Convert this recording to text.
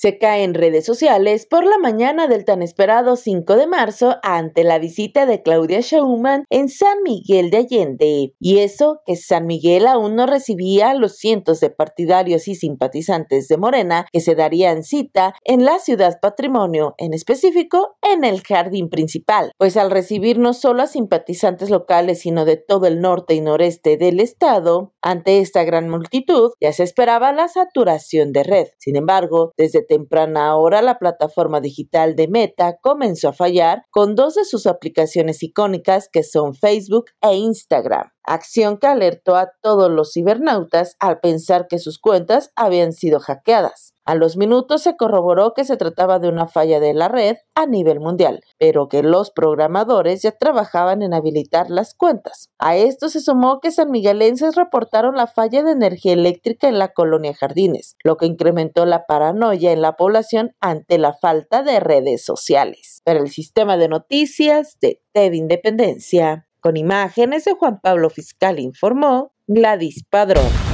Se cae en redes sociales por la mañana del tan esperado 5 de marzo ante la visita de Claudia Sheinbaum en San Miguel de Allende. Y eso que San Miguel aún no recibía los cientos de partidarios y simpatizantes de Morena que se darían cita en la ciudad patrimonio, en específico en el jardín principal. Pues al recibir no solo a simpatizantes locales, sino de todo el norte y noreste del estado, ante esta gran multitud ya se esperaba la saturación de red. Sin embargo, desde temprana hora la plataforma digital de Meta comenzó a fallar con dos de sus aplicaciones icónicas que son Facebook e Instagram acción que alertó a todos los cibernautas al pensar que sus cuentas habían sido hackeadas. A los minutos se corroboró que se trataba de una falla de la red a nivel mundial, pero que los programadores ya trabajaban en habilitar las cuentas. A esto se sumó que sanmiguelenses reportaron la falla de energía eléctrica en la colonia Jardines, lo que incrementó la paranoia en la población ante la falta de redes sociales. Para el sistema de noticias de TV Independencia, con imágenes de Juan Pablo Fiscal informó Gladys Padrón.